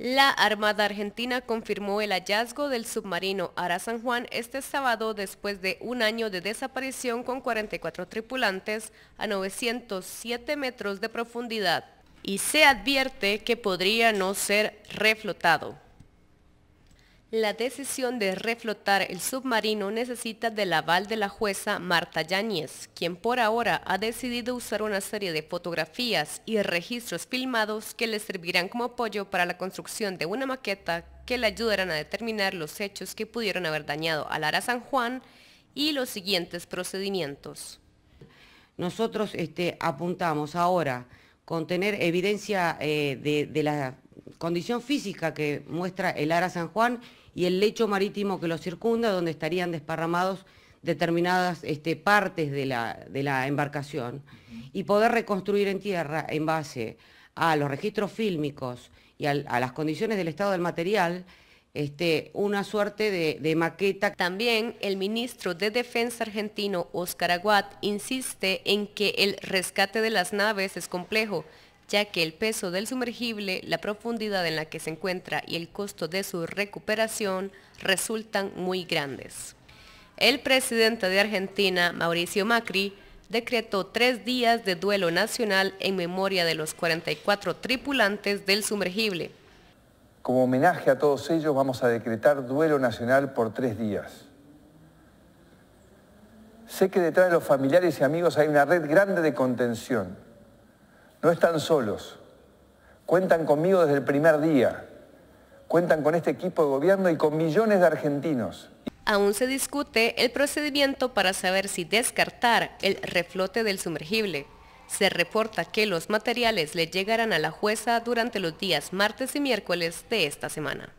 La Armada Argentina confirmó el hallazgo del submarino Ara San Juan este sábado después de un año de desaparición con 44 tripulantes a 907 metros de profundidad y se advierte que podría no ser reflotado. La decisión de reflotar el submarino necesita del aval de la jueza Marta Yáñez, quien por ahora ha decidido usar una serie de fotografías y registros filmados que le servirán como apoyo para la construcción de una maqueta que le ayudarán a determinar los hechos que pudieron haber dañado al ARA San Juan y los siguientes procedimientos. Nosotros este, apuntamos ahora con tener evidencia eh, de la condición física que muestra el Ara San Juan y el lecho marítimo que lo circunda, donde estarían desparramados determinadas este, partes de la, embarcación, y poder reconstruir en tierra en base a los registros fílmicos y a, las condiciones del estado del material, este, una suerte de, maqueta. También el ministro de Defensa argentino, Oscar Aguat, insiste en que el rescate de las naves es complejo, ya que el peso del sumergible, la profundidad en la que se encuentra y el costo de su recuperación resultan muy grandes. El presidente de Argentina, Mauricio Macri, decretó tres días de duelo nacional en memoria de los 44 tripulantes del sumergible. Como homenaje a todos ellos vamos a decretar duelo nacional por tres días. Sé que detrás de los familiares y amigos hay una red grande de contención no están solos. Cuentan conmigo desde el primer día. Cuentan con este equipo de gobierno y con millones de argentinos. Aún se discute el procedimiento para saber si descartar el reflote del sumergible. Se reporta que los materiales le llegarán a la jueza durante los días martes y miércoles de esta semana.